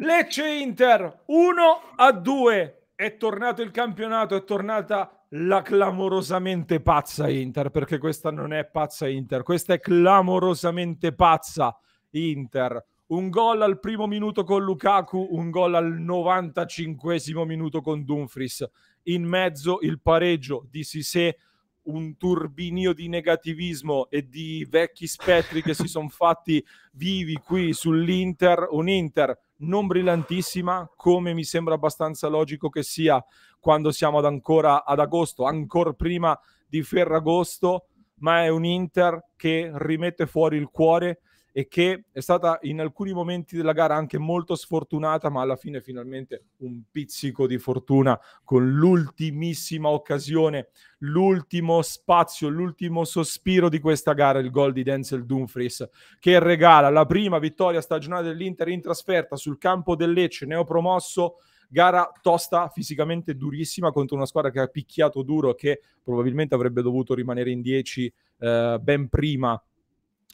Lecce Inter 1 a 2. È tornato il campionato, è tornata la clamorosamente pazza Inter, perché questa non è pazza Inter, questa è clamorosamente pazza Inter. Un gol al primo minuto con Lukaku, un gol al 95 minuto con Dumfries. In mezzo il pareggio di Sisè un turbinio di negativismo e di vecchi spettri che si sono fatti vivi qui sull'Inter, un Inter non brillantissima, come mi sembra abbastanza logico che sia quando siamo ad ancora ad agosto, ancora prima di Ferragosto, ma è un Inter che rimette fuori il cuore, e che è stata in alcuni momenti della gara anche molto sfortunata, ma alla fine finalmente un pizzico di fortuna con l'ultimissima occasione, l'ultimo spazio, l'ultimo sospiro di questa gara, il gol di Denzel Dumfries, che regala la prima vittoria stagionale dell'Inter in trasferta sul campo del Lecce, neopromosso gara tosta, fisicamente durissima contro una squadra che ha picchiato duro che probabilmente avrebbe dovuto rimanere in 10 eh, ben prima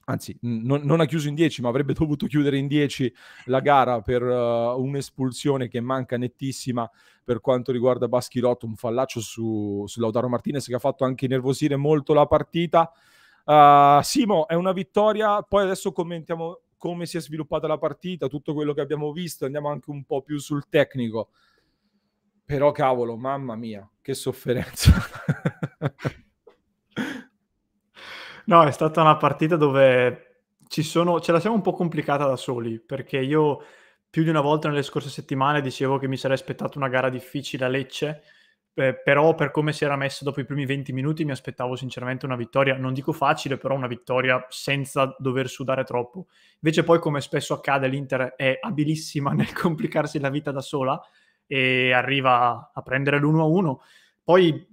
anzi non, non, ha chiuso in 10 ma avrebbe dovuto chiudere in 10 la gara per uh, un'espulsione che manca nettissima per quanto riguarda Baschirotto un fallaccio su, su Lautaro Martinez che ha fatto anche nervosire molto la partita uh, Simo è una vittoria poi adesso commentiamo come si è sviluppata la partita tutto quello che abbiamo visto andiamo anche un po' più sul tecnico però cavolo mamma mia che sofferenza No, è stata una partita dove ci sono, ce la siamo un po' complicata da soli, perché io più di una volta nelle scorse settimane dicevo che mi sarei aspettato una gara difficile a Lecce, eh, però per come si era messo dopo i primi 20 minuti mi aspettavo sinceramente una vittoria, non dico facile, però una vittoria senza dover sudare troppo. Invece poi come spesso accade l'Inter è abilissima nel complicarsi la vita da sola e arriva a prendere l'1-1. Poi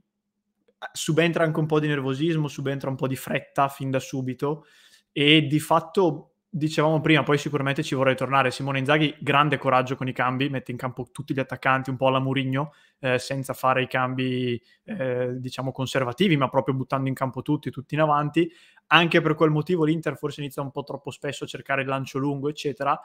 subentra anche un po' di nervosismo, subentra un po' di fretta fin da subito e di fatto dicevamo prima, poi sicuramente ci vorrei tornare, Simone Inzaghi grande coraggio con i cambi, mette in campo tutti gli attaccanti un po' alla Murigno eh, senza fare i cambi eh, diciamo conservativi ma proprio buttando in campo tutti, tutti in avanti anche per quel motivo l'Inter forse inizia un po' troppo spesso a cercare il lancio lungo eccetera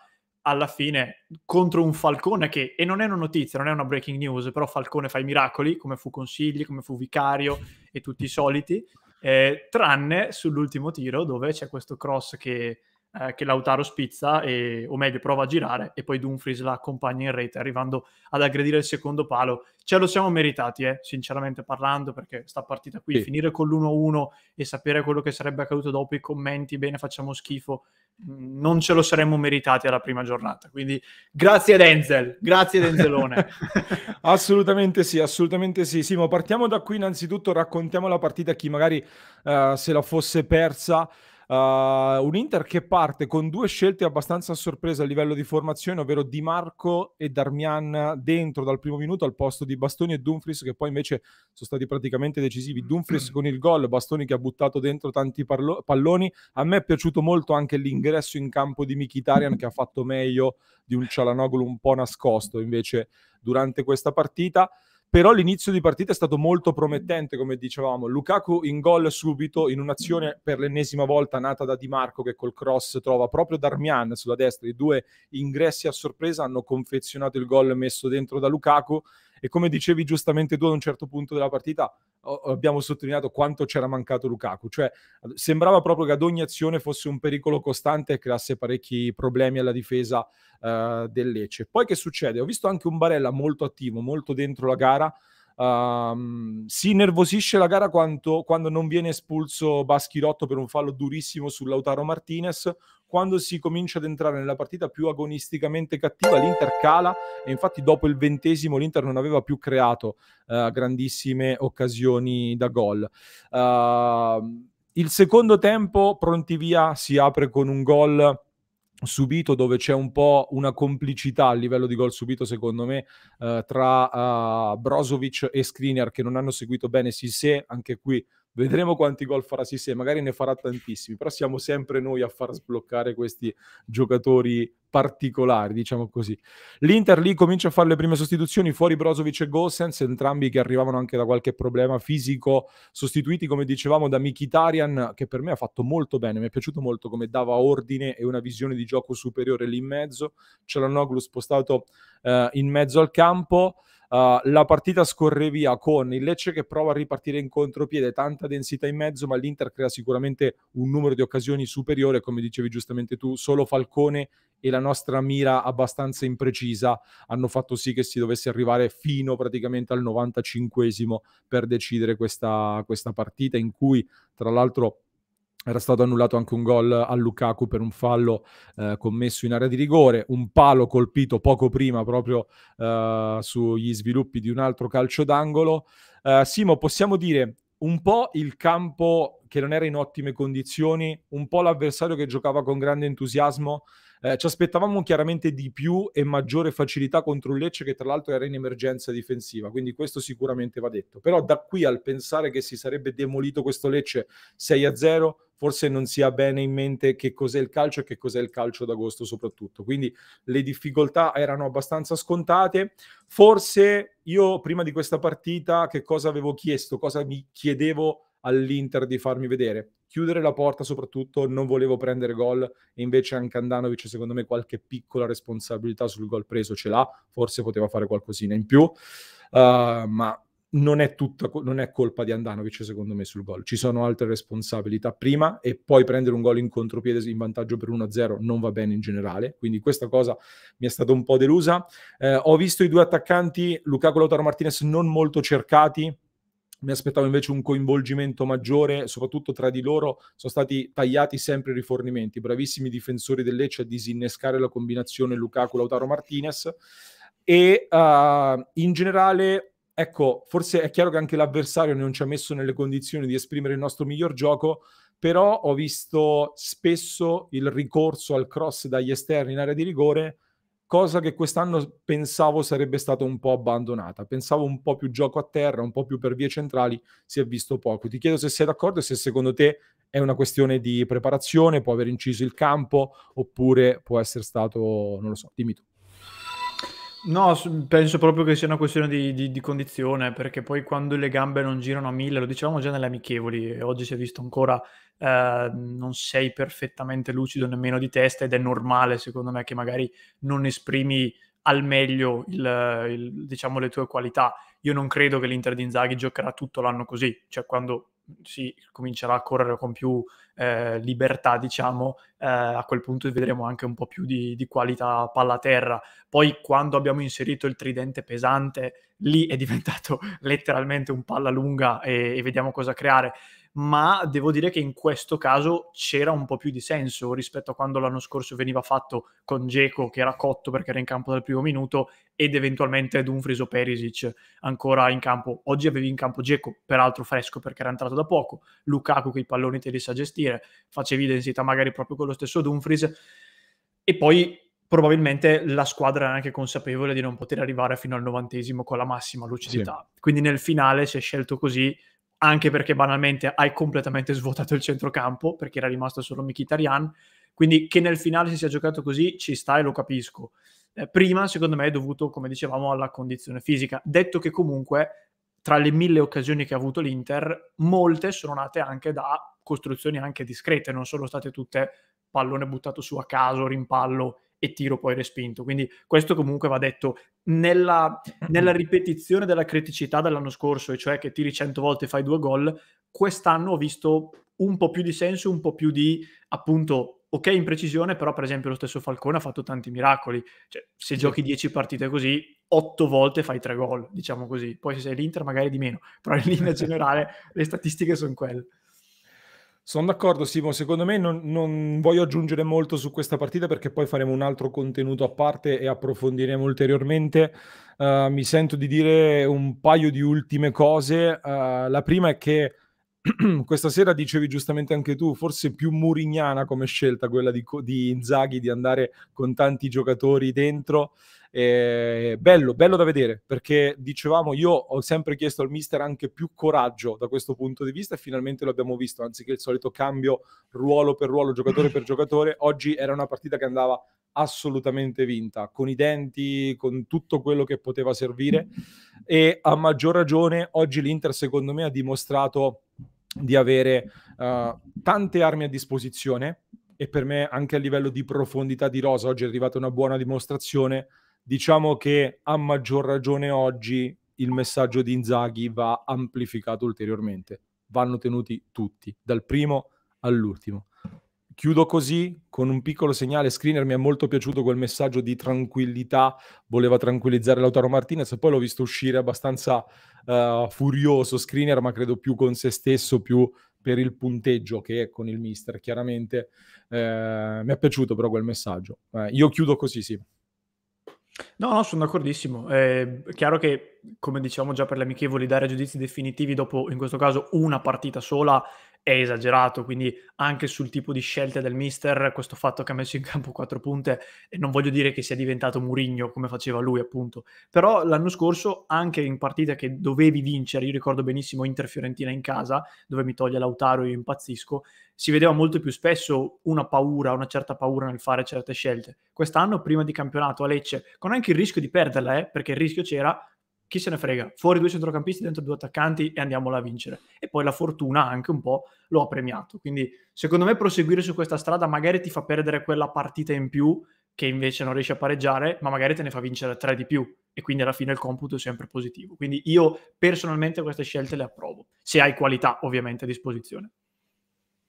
alla fine contro un Falcone che, e non è una notizia, non è una breaking news, però Falcone fa i miracoli, come fu Consigli, come fu Vicario e tutti i soliti, eh, tranne sull'ultimo tiro dove c'è questo cross che eh, che Lautaro spizza, e, o meglio prova a girare e poi Dumfries la accompagna in rete arrivando ad aggredire il secondo palo. Ce lo siamo meritati, eh, sinceramente parlando, perché sta partita qui, sì. finire con l'1-1 e sapere quello che sarebbe accaduto dopo i commenti, bene facciamo schifo, mm, non ce lo saremmo meritati alla prima giornata. Quindi grazie Denzel, grazie Denzelone. assolutamente sì, assolutamente sì. Simo, partiamo da qui innanzitutto, raccontiamo la partita a chi magari uh, se la fosse persa. Uh, un Inter che parte con due scelte abbastanza a sorpresa a livello di formazione, ovvero Di Marco e Darmian dentro dal primo minuto al posto di Bastoni e Dumfries, che poi invece sono stati praticamente decisivi. Dumfries con il gol, Bastoni che ha buttato dentro tanti parlo- palloni. A me è piaciuto molto anche l'ingresso in campo di Mkhitaryan, che ha fatto meglio di un Cialanoglu un po' nascosto invece durante questa partita però l'inizio di partita è stato molto promettente, come dicevamo. Lukaku in gol subito, in un'azione per l'ennesima volta nata da Di Marco, che col cross trova proprio Darmian sulla destra. I due ingressi a sorpresa hanno confezionato il gol messo dentro da Lukaku e come dicevi giustamente tu ad un certo punto della partita, abbiamo sottolineato quanto c'era mancato Lukaku, cioè sembrava proprio che ad ogni azione fosse un pericolo costante e creasse parecchi problemi alla difesa eh, del Lecce. Poi che succede? Ho visto anche un Barella molto attivo, molto dentro la gara, Um, si innervosisce la gara quando, quando non viene espulso Baschirotto per un fallo durissimo su Lautaro Martinez. Quando si comincia ad entrare nella partita più agonisticamente cattiva, l'Inter cala e infatti dopo il ventesimo l'Inter non aveva più creato uh, grandissime occasioni da gol. Uh, il secondo tempo, pronti via, si apre con un gol subito dove c'è un po' una complicità a livello di gol subito secondo me eh, tra eh, Brozovic e Skriniar che non hanno seguito bene Sissé, anche qui Vedremo quanti gol farà Sisse, magari ne farà tantissimi, però siamo sempre noi a far sbloccare questi giocatori particolari, diciamo così. L'Inter lì comincia a fare le prime sostituzioni, fuori Brozovic e Gossens, entrambi che arrivavano anche da qualche problema fisico, sostituiti come dicevamo da Mikitarian, che per me ha fatto molto bene, mi è piaciuto molto come dava ordine e una visione di gioco superiore lì in mezzo, Cialanoglu spostato eh, in mezzo al campo, Uh, la partita scorre via con il Lecce che prova a ripartire in contropiede, tanta densità in mezzo, ma l'Inter crea sicuramente un numero di occasioni superiore, come dicevi giustamente tu, solo Falcone e la nostra mira abbastanza imprecisa hanno fatto sì che si dovesse arrivare fino praticamente al 95 per decidere questa, questa partita in cui tra l'altro era stato annullato anche un gol a Lukaku per un fallo eh, commesso in area di rigore, un palo colpito poco prima proprio eh, sugli sviluppi di un altro calcio d'angolo. Eh, Simo, possiamo dire un po' il campo che non era in ottime condizioni, un po' l'avversario che giocava con grande entusiasmo, eh, ci aspettavamo chiaramente di più e maggiore facilità contro un Lecce che tra l'altro era in emergenza difensiva, quindi questo sicuramente va detto. Però da qui al pensare che si sarebbe demolito questo Lecce 6-0, forse non si ha bene in mente che cos'è il calcio e che cos'è il calcio d'agosto soprattutto. Quindi le difficoltà erano abbastanza scontate. Forse io prima di questa partita che cosa avevo chiesto, cosa mi chiedevo all'Inter di farmi vedere. Chiudere la porta soprattutto, non volevo prendere gol e invece anche Andanovic secondo me qualche piccola responsabilità sul gol preso ce l'ha, forse poteva fare qualcosina in più, uh, ma non è, tutta, non è colpa di Andanovic secondo me sul gol, ci sono altre responsabilità prima e poi prendere un gol in contropiede in vantaggio per 1-0 non va bene in generale, quindi questa cosa mi è stata un po' delusa. Eh, ho visto i due attaccanti, Lukaku e Lautaro Martinez non molto cercati, mi aspettavo invece un coinvolgimento maggiore, soprattutto tra di loro sono stati tagliati sempre i rifornimenti, bravissimi difensori del Lecce a disinnescare la combinazione Lukaku-Lautaro-Martinez e uh, in generale, ecco, forse è chiaro che anche l'avversario non ci ha messo nelle condizioni di esprimere il nostro miglior gioco, però ho visto spesso il ricorso al cross dagli esterni in area di rigore cosa che quest'anno pensavo sarebbe stata un po' abbandonata. Pensavo un po' più gioco a terra, un po' più per vie centrali, si è visto poco. Ti chiedo se sei d'accordo e se secondo te è una questione di preparazione, può aver inciso il campo oppure può essere stato, non lo so, dimmi tu. No, penso proprio che sia una questione di, di, di, condizione, perché poi quando le gambe non girano a mille, lo dicevamo già nelle amichevoli, oggi si è visto ancora eh, non sei perfettamente lucido nemmeno di testa ed è normale secondo me che magari non esprimi al meglio il, il, diciamo, le tue qualità. Io non credo che l'Inter di Inzaghi giocherà tutto l'anno così, cioè quando si comincerà a correre con più eh, libertà, diciamo, eh, a quel punto vedremo anche un po' più di, di qualità palla terra. Poi quando abbiamo inserito il tridente pesante, lì è diventato letteralmente un palla lunga e, e vediamo cosa creare. Ma devo dire che in questo caso c'era un po' più di senso rispetto a quando l'anno scorso veniva fatto con Geco, che era cotto perché era in campo dal primo minuto, ed eventualmente Dumfries o Perisic ancora in campo. Oggi avevi in campo Geco, peraltro fresco perché era entrato da poco, Lukaku che i palloni te li sa gestire, facevi densità magari proprio con lo stesso Dumfries e poi probabilmente la squadra era anche consapevole di non poter arrivare fino al novantesimo con la massima lucidità. Sì. Quindi nel finale si è scelto così anche perché banalmente hai completamente svuotato il centrocampo perché era rimasto solo Mkhitaryan, quindi che nel finale si sia giocato così ci sta e lo capisco. Eh, prima secondo me è dovuto, come dicevamo, alla condizione fisica, detto che comunque tra le mille occasioni che ha avuto l'Inter, molte sono nate anche da costruzioni anche discrete, non sono state tutte pallone buttato su a caso, rimpallo e tiro poi respinto. Quindi questo comunque va detto nella, nella ripetizione della criticità dell'anno scorso, e cioè che tiri 100 volte e fai due gol, quest'anno ho visto un po' più di senso, un po' più di appunto ok in precisione, però per esempio lo stesso Falcone ha fatto tanti miracoli. Cioè, se giochi 10 partite così, 8 volte fai 3 gol, diciamo così. Poi se sei l'Inter magari di meno, però in linea generale le statistiche sono quelle. Sono d'accordo, Simo. Secondo me non, non, voglio aggiungere molto su questa partita perché poi faremo un altro contenuto a parte e approfondiremo ulteriormente. Uh, mi sento di dire un paio di ultime cose. Uh, la prima è che questa sera dicevi giustamente anche tu, forse più murignana come scelta quella di, di Inzaghi di andare con tanti giocatori dentro. Eh, bello, bello da vedere perché dicevamo io ho sempre chiesto al mister anche più coraggio da questo punto di vista e finalmente lo abbiamo visto, anziché il solito cambio ruolo per ruolo, giocatore per giocatore, oggi era una partita che andava assolutamente vinta, con i denti, con tutto quello che poteva servire e a maggior ragione oggi l'Inter secondo me ha dimostrato di avere uh, tante armi a disposizione e per me anche a livello di profondità di rosa oggi è arrivata una buona dimostrazione diciamo che a maggior ragione oggi il messaggio di Inzaghi va amplificato ulteriormente. Vanno tenuti tutti, dal primo all'ultimo. Chiudo così con un piccolo segnale. Screener mi è molto piaciuto quel messaggio di tranquillità. Voleva tranquillizzare Lautaro Martinez, poi l'ho visto uscire abbastanza uh, furioso. Screener, ma credo più con se stesso, più per il punteggio che con il mister, chiaramente. Eh, mi è piaciuto però quel messaggio. Eh, io chiudo così, sì. No, no, sono d'accordissimo. È chiaro che, come diciamo già per le amichevoli, dare giudizi definitivi dopo, in questo caso, una partita sola è esagerato, quindi anche sul tipo di scelte del mister, questo fatto che ha messo in campo quattro punte, non voglio dire che sia diventato Murigno come faceva lui appunto, però l'anno scorso anche in partita che dovevi vincere, io ricordo benissimo Inter-Fiorentina in casa, dove mi toglie Lautaro e io impazzisco, si vedeva molto più spesso una paura, una certa paura nel fare certe scelte. Quest'anno, prima di campionato a Lecce, con anche il rischio di perderla, eh, perché il rischio c'era, chi se ne frega, fuori due centrocampisti, dentro due attaccanti e andiamola a vincere. E poi la fortuna anche un po' lo ha premiato. Quindi secondo me proseguire su questa strada magari ti fa perdere quella partita in più che invece non riesci a pareggiare, ma magari te ne fa vincere tre di più e quindi alla fine il computo è sempre positivo. Quindi io personalmente queste scelte le approvo, se hai qualità ovviamente a disposizione.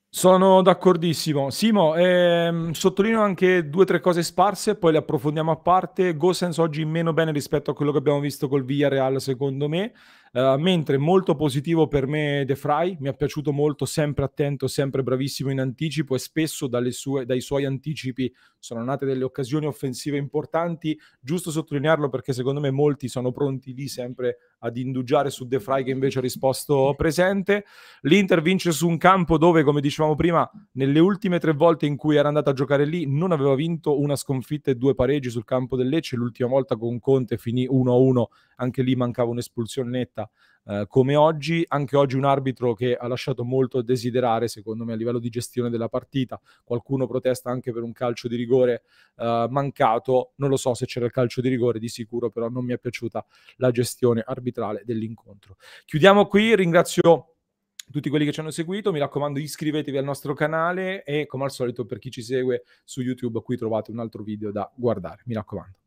Sono d'accordissimo. Simo, ehm, sottolineo anche due o tre cose sparse, poi le approfondiamo a parte. Gosens oggi meno bene rispetto a quello che abbiamo visto col Villarreal, secondo me. Eh, mentre molto positivo per me De Fry, mi è piaciuto molto, sempre attento, sempre bravissimo in anticipo e spesso sue, dai suoi anticipi sono nate delle occasioni offensive importanti. Giusto sottolinearlo perché secondo me molti sono pronti lì sempre ad indugiare su De Fry che invece ha risposto presente. L'Inter vince su un campo dove, come dicevamo prima, nelle ultime tre volte in cui era andata a giocare lì non aveva vinto una sconfitta e due pareggi sul campo del Lecce. L'ultima volta con Conte finì 1-1, anche lì mancava un'espulsione netta diretta eh, come oggi, anche oggi un arbitro che ha lasciato molto a desiderare secondo me a livello di gestione della partita, qualcuno protesta anche per un calcio di rigore eh, mancato, non lo so se c'era il calcio di rigore di sicuro, però non mi è piaciuta la gestione arbitrale dell'incontro. Chiudiamo qui, ringrazio tutti quelli che ci hanno seguito, mi raccomando iscrivetevi al nostro canale e come al solito per chi ci segue su YouTube qui trovate un altro video da guardare, mi raccomando.